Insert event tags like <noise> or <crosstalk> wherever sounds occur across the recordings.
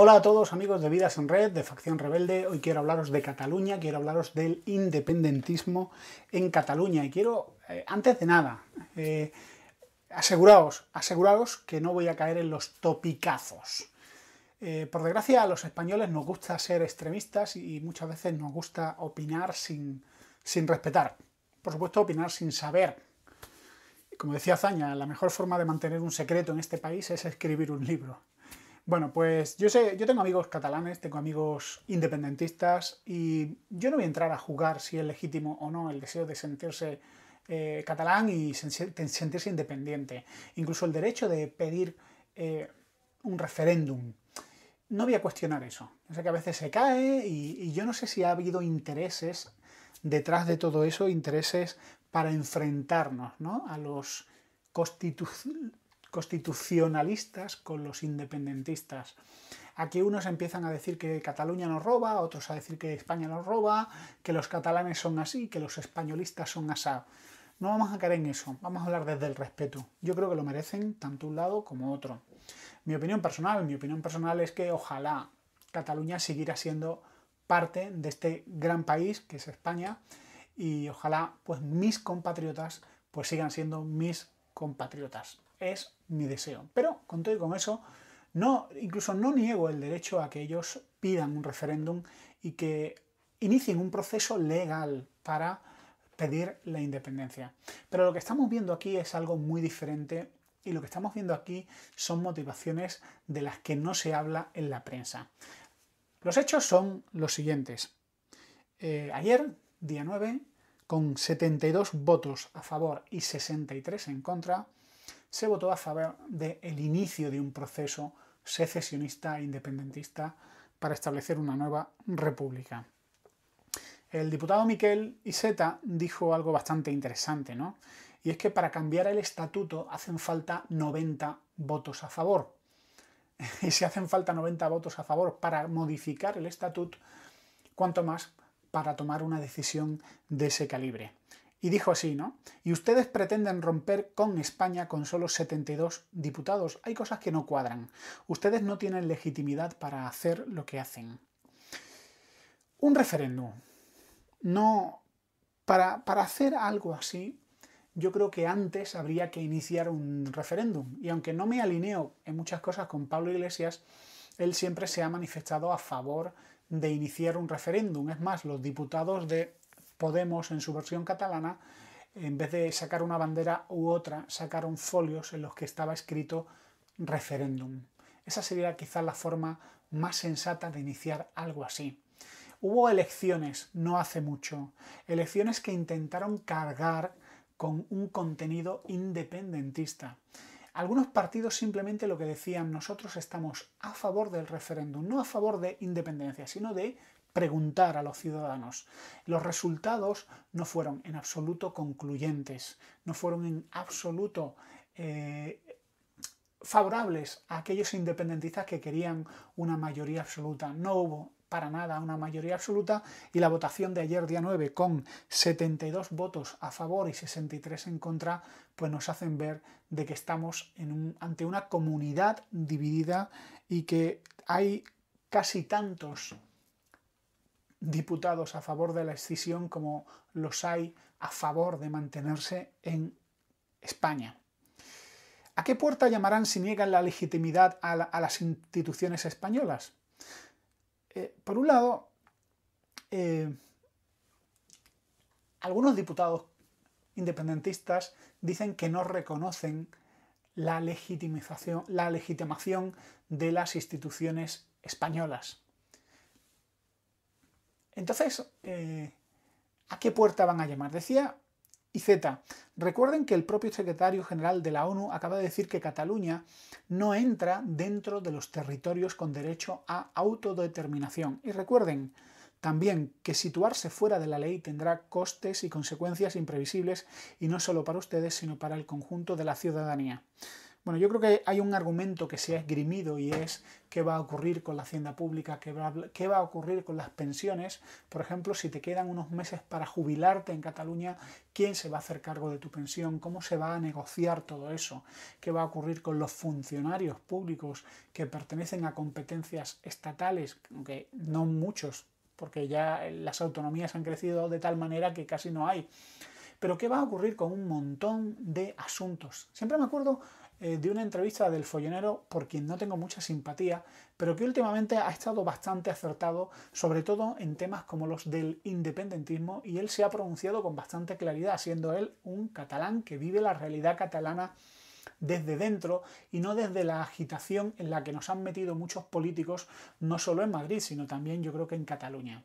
Hola a todos amigos de Vidas en Red, de Facción Rebelde. Hoy quiero hablaros de Cataluña, quiero hablaros del independentismo en Cataluña y quiero, eh, antes de nada, eh, aseguraros, aseguraos, que no voy a caer en los topicazos. Eh, por desgracia a los españoles nos gusta ser extremistas y muchas veces nos gusta opinar sin, sin respetar. Por supuesto, opinar sin saber. Como decía Zaña, la mejor forma de mantener un secreto en este país es escribir un libro. Bueno, pues yo sé, yo tengo amigos catalanes, tengo amigos independentistas y yo no voy a entrar a jugar si es legítimo o no el deseo de sentirse eh, catalán y sentirse independiente. Incluso el derecho de pedir eh, un referéndum. No voy a cuestionar eso. Yo sé que a veces se cae y, yo no sé si ha habido intereses detrás de todo eso, intereses para enfrentarnos ¿no? a los constitucionales constitucionalistas con los independentistas. Aquí unos empiezan a decir que Cataluña nos roba, otros a decir que España nos roba, que los catalanes son así, que los españolistas son asá. No vamos a caer en eso, vamos a hablar desde el respeto. Yo creo que lo merecen tanto un lado como otro. Mi opinión personal, mi opinión personal es que ojalá Cataluña siguiera siendo parte de este gran país que es España y ojalá pues mis compatriotas pues sigan siendo mis compatriotas es mi deseo. Pero con todo y con eso, no, incluso no niego el derecho a que ellos pidan un referéndum y que inicien un proceso legal para pedir la independencia. Pero lo que estamos viendo aquí es algo muy diferente y lo que estamos viendo aquí son motivaciones de las que no se habla en la prensa. Los hechos son los siguientes. Eh, ayer, día 9, con 72 votos a favor y 63 en contra, se votó a favor del el inicio de un proceso secesionista e independentista para establecer una nueva república. El diputado Miquel Iseta dijo algo bastante interesante, ¿no? Y es que para cambiar el estatuto hacen falta 90 votos a favor. <laughs> Y si hacen falta 90 votos a favor para modificar el estatuto, cuanto más para tomar una decisión de ese calibre. Y dijo así, ¿no? Y ustedes pretenden romper con España con solo 72 diputados. Hay cosas que no cuadran. Ustedes no tienen legitimidad para hacer lo que hacen. Un referéndum. No. Para, para hacer algo así, yo creo que antes habría que iniciar un referéndum. Y aunque no me alineo en muchas cosas con Pablo Iglesias, él siempre se ha manifestado a favor de iniciar un referéndum. Es más, los diputados de Podemos, en su versión catalana, en vez de sacar una bandera u otra, sacaron folios en los que estaba escrito referéndum. Esa sería quizás la forma más sensata de iniciar algo así. Hubo elecciones no hace mucho, elecciones que intentaron cargar con un contenido independentista. Algunos partidos simplemente lo que decían, nosotros estamos a favor del referéndum, no a favor de independencia, sino de preguntar a los ciudadanos. Los resultados no fueron en absoluto concluyentes, no fueron en absoluto eh, favorables a aquellos independentistas que querían una mayoría absoluta. No hubo para nada una mayoría absoluta y la votación de ayer día 9 con 72 votos a favor y 63 en contra, pues nos hacen ver de que estamos ante una comunidad dividida y que hay casi tantos diputados a favor de la escisión como los hay a favor de mantenerse en España. ¿A qué puerta llamarán si niegan la legitimidad a, las instituciones españolas? Eh, por un lado, eh, algunos diputados independentistas dicen que no reconocen la la legitimación de las instituciones españolas. Entonces, eh, ¿a qué puerta van a llamar? Decía IZ, recuerden que el propio secretario general de la ONU acaba de decir que Cataluña no entra dentro de los territorios con derecho a autodeterminación. Y recuerden, también que situarse fuera de la ley tendrá costes y consecuencias imprevisibles, y no solo para ustedes, sino para el conjunto de la ciudadanía. Bueno, yo creo que hay un argumento que se ha esgrimido y es qué va a ocurrir con la hacienda pública, qué va, qué va a ocurrir con las pensiones. Por ejemplo, si te quedan unos meses para jubilarte en Cataluña, ¿quién se va a hacer cargo de tu pensión? ¿Cómo se va a negociar todo eso? ¿Qué va a ocurrir con los funcionarios públicos que pertenecen a competencias estatales? Aunque no muchos, porque ya las autonomías han crecido de tal manera que casi no hay pero qué va a ocurrir con un montón de asuntos. Siempre me acuerdo eh, de una entrevista del follonero por quien no tengo mucha simpatía, pero que últimamente ha estado bastante acertado, sobre todo en temas como los del independentismo, y él se ha pronunciado con bastante claridad, siendo él un catalán que vive la realidad catalana desde dentro y no desde la agitación en la que nos han metido muchos políticos, no solo en Madrid, sino también yo creo que en Cataluña.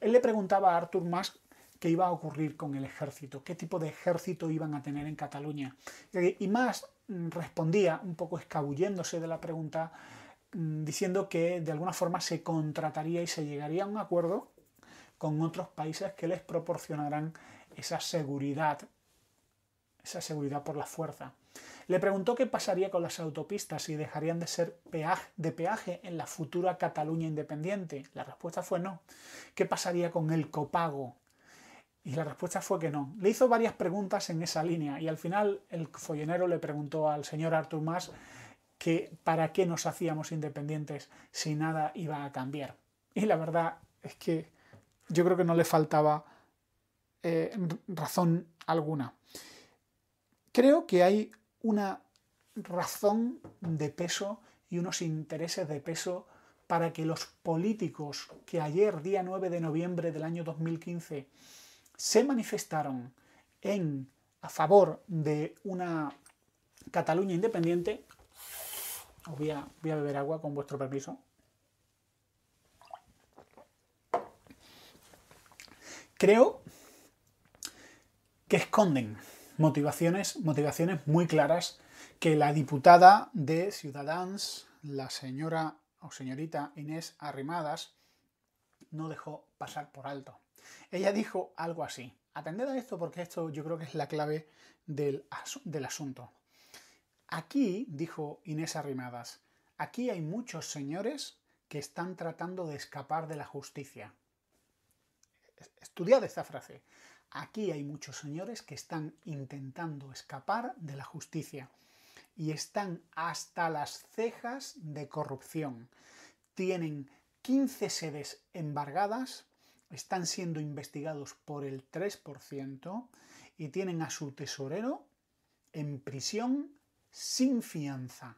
Él le preguntaba a Artur Mas qué iba a ocurrir con el ejército, qué tipo de ejército iban a tener en Cataluña. Y más Mm, respondía un poco escabulléndose de la pregunta mm, diciendo que de alguna forma se contrataría y se llegaría a un acuerdo con otros países que les proporcionarán esa seguridad, esa seguridad por la fuerza. Le preguntó qué pasaría con las autopistas si dejarían de ser peaje, de peaje en la futura Cataluña independiente. La respuesta fue no. ¿Qué pasaría con el copago? Y la respuesta fue que no. Le hizo varias preguntas en esa línea y al final el follonero le preguntó al señor Arthur Mas que para qué nos hacíamos independientes si nada iba a cambiar. Y la verdad es que yo creo que no le faltaba eh, razón alguna. Creo que hay una razón de peso y unos intereses de peso para que los políticos que ayer, día 9 de noviembre del año 2015, se manifestaron en, a favor de una Cataluña independiente. Os voy a, beber agua con vuestro permiso. Creo que esconden motivaciones, motivaciones muy claras que la diputada de Ciudadans, la señora o señorita Inés Arrimadas, no dejó pasar por alto. Ella dijo algo así. Atended a esto porque esto yo creo que es la clave del, asunto. Aquí, dijo Inés Arrimadas, aquí hay muchos señores que están tratando de escapar de la justicia. Estudiad esta frase. Aquí hay muchos señores que están intentando escapar de la justicia y están hasta las cejas de corrupción. Tienen 15 sedes embargadas están siendo investigados por el 3% y tienen a su tesorero en prisión sin fianza.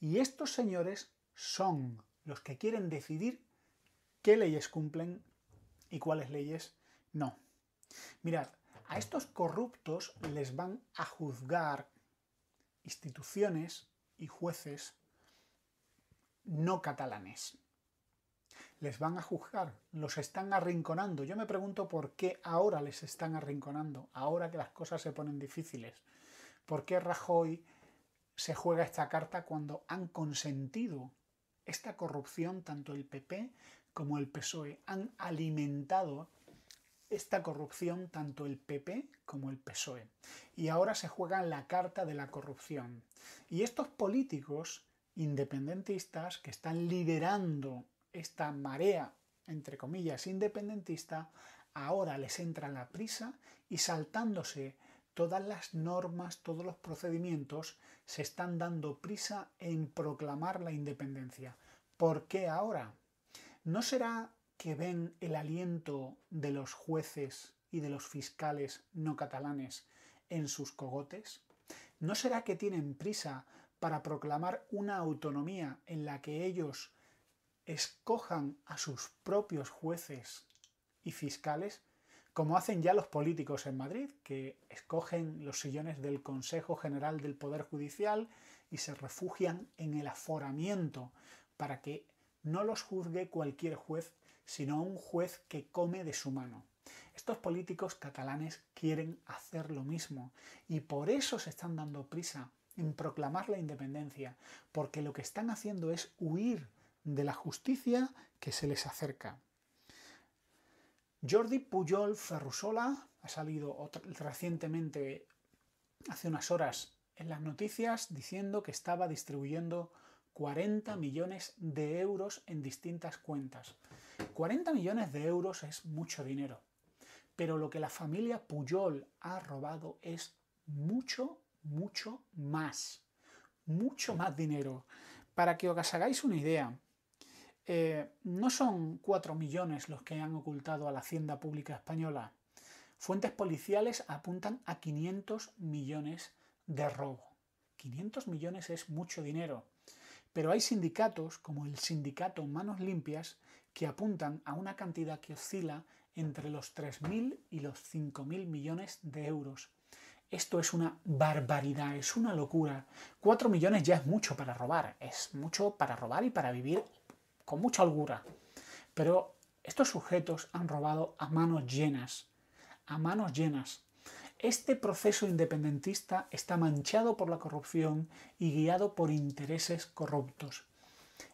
Y estos señores son los que quieren decidir qué leyes cumplen y cuáles leyes no. Mirad, a estos corruptos les van a juzgar instituciones y jueces no catalanes les van a juzgar, los están arrinconando. Yo me pregunto por qué ahora les están arrinconando, ahora que las cosas se ponen difíciles. ¿Por qué Rajoy se juega esta carta cuando han consentido esta corrupción tanto el PP como el PSOE? Han alimentado esta corrupción tanto el PP como el PSOE. Y ahora se juega la carta de la corrupción. Y estos políticos independentistas que están liderando esta marea, entre comillas, independentista, ahora les entra la prisa y saltándose todas las normas, todos los procedimientos, se están dando prisa en proclamar la independencia. ¿Por qué ahora? ¿No será que ven el aliento de los jueces y de los fiscales no catalanes en sus cogotes? ¿No será que tienen prisa para proclamar una autonomía en la que ellos escojan a sus propios jueces y fiscales, como hacen ya los políticos en Madrid, que escogen los sillones del Consejo General del Poder Judicial y se refugian en el aforamiento para que no los juzgue cualquier juez, sino un juez que come de su mano. Estos políticos catalanes quieren hacer lo mismo y por eso se están dando prisa en proclamar la independencia, porque lo que están haciendo es huir de la justicia que se les acerca. Jordi Puyol Ferrusola ha salido recientemente, hace unas horas, en las noticias diciendo que estaba distribuyendo 40 millones de euros en distintas cuentas. 40 millones de euros es mucho dinero, pero lo que la familia Puyol ha robado es mucho, mucho más. Mucho más dinero. Para que os hagáis una idea, eh, no son 4 millones los que han ocultado a la hacienda pública española. Fuentes policiales apuntan a 500 millones de robo. 500 millones es mucho dinero. Pero hay sindicatos, como el sindicato Manos Limpias, que apuntan a una cantidad que oscila entre los 3.000 y los 5.000 millones de euros. Esto es una barbaridad, es una locura. 4 millones ya es mucho para robar, es mucho para robar y para vivir con mucha holgura. Pero estos sujetos han robado a manos llenas, a manos llenas. Este proceso independentista está manchado por la corrupción y guiado por intereses corruptos.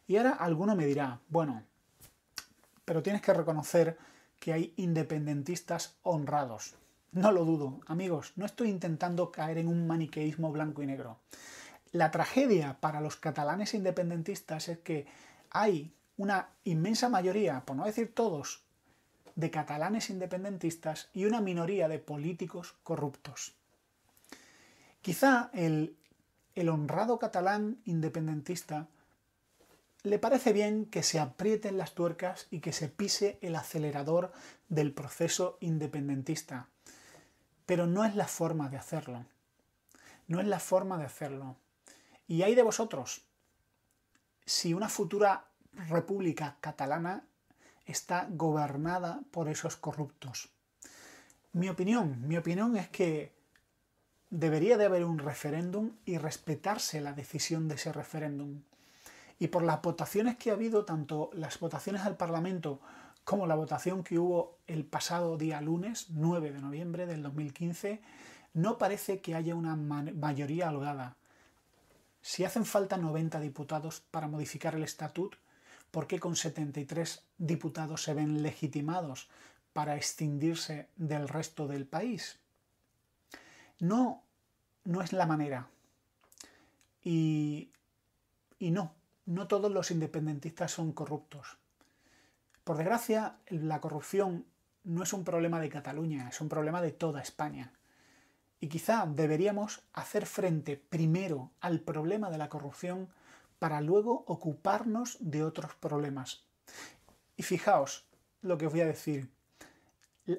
Y ahora alguno me dirá, bueno, pero tienes que reconocer que hay independentistas honrados. No lo dudo, amigos, no estoy intentando caer en un maniqueísmo blanco y negro. La tragedia para los catalanes independentistas es que hay una inmensa mayoría, por no decir todos, de catalanes independentistas y una minoría de políticos corruptos. Quizá el, honrado catalán independentista le parece bien que se aprieten las tuercas y que se pise el acelerador del proceso independentista. Pero no es la forma de hacerlo. No es la forma de hacerlo. Y hay de vosotros. Si una futura República Catalana está gobernada por esos corruptos. Mi opinión, mi opinión es que debería de haber un referéndum y respetarse la decisión de ese referéndum. Y por las votaciones que ha habido, tanto las votaciones al Parlamento como la votación que hubo el pasado día lunes, 9 de noviembre del 2015, no parece que haya una mayoría holgada. Si hacen falta 90 diputados para modificar el estatuto... ¿Por qué con 73 diputados se ven legitimados para extindirse del resto del país? No, no es la manera. Y, y no, no todos los independentistas son corruptos. Por desgracia, la corrupción no es un problema de Cataluña, es un problema de toda España. Y quizá deberíamos hacer frente primero al problema de la corrupción para luego ocuparnos de otros problemas. Y fijaos lo que os voy a decir.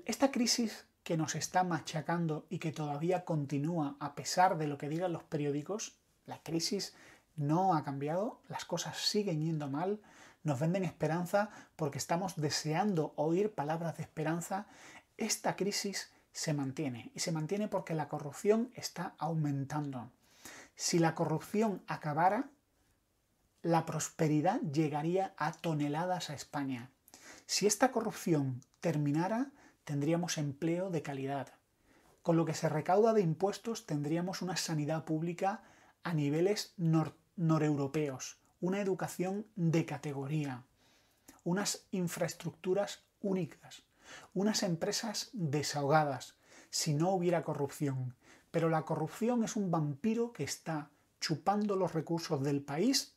Esta crisis que nos está machacando y que todavía continúa a pesar de lo que digan los periódicos, la crisis no ha cambiado, las cosas siguen yendo mal, nos venden esperanza porque estamos deseando oír palabras de esperanza, esta crisis se mantiene y se mantiene porque la corrupción está aumentando. Si la corrupción acabara, la prosperidad llegaría a toneladas a España. Si esta corrupción terminara, tendríamos empleo de calidad. Con lo que se recauda de impuestos tendríamos una sanidad pública a niveles nor noreuropeos, una educación de categoría, unas infraestructuras únicas, unas empresas desahogadas, si no hubiera corrupción. Pero la corrupción es un vampiro que está chupando los recursos del país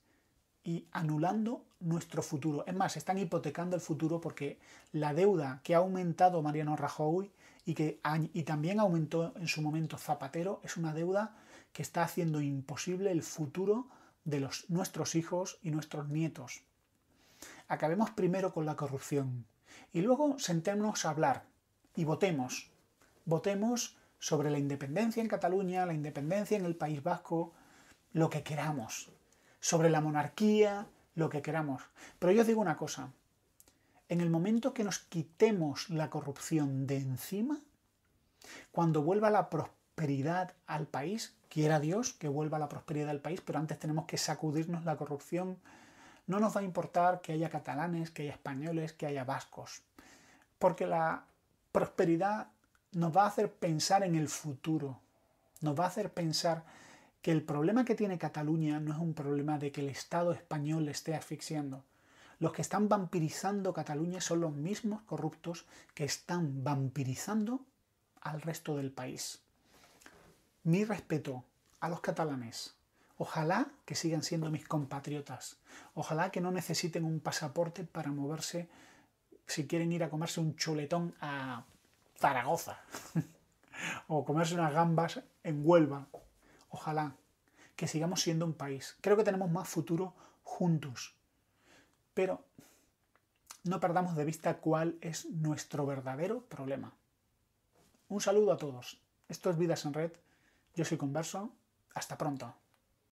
y anulando nuestro futuro. Es más, están hipotecando el futuro porque la deuda que ha aumentado Mariano Rajoy y que y también aumentó en su momento Zapatero es una deuda que está haciendo imposible el futuro de los, nuestros hijos y nuestros nietos. Acabemos primero con la corrupción y luego sentémonos a hablar y votemos. Votemos sobre la independencia en Cataluña, la independencia en el País Vasco, lo que queramos sobre la monarquía, lo que queramos. Pero yo os digo una cosa, en el momento que nos quitemos la corrupción de encima, cuando vuelva la prosperidad al país, quiera Dios que vuelva la prosperidad al país, pero antes tenemos que sacudirnos la corrupción. No nos va a importar que haya catalanes, que haya españoles, que haya vascos, porque la prosperidad nos va a hacer pensar en el futuro, nos va a hacer pensar que el problema que tiene Cataluña no es un problema de que el Estado español le esté asfixiando. Los que están vampirizando Cataluña son los mismos corruptos que están vampirizando al resto del país. Mi respeto a los catalanes. Ojalá que sigan siendo mis compatriotas. Ojalá que no necesiten un pasaporte para moverse si quieren ir a comerse un chuletón a Zaragoza <laughs> o comerse unas gambas en Huelva Ojalá que sigamos siendo un país. Creo que tenemos más futuro juntos. Pero no perdamos de vista cuál es nuestro verdadero problema. Un saludo a todos. Esto es Vidas en Red. Yo soy Converso. Hasta pronto.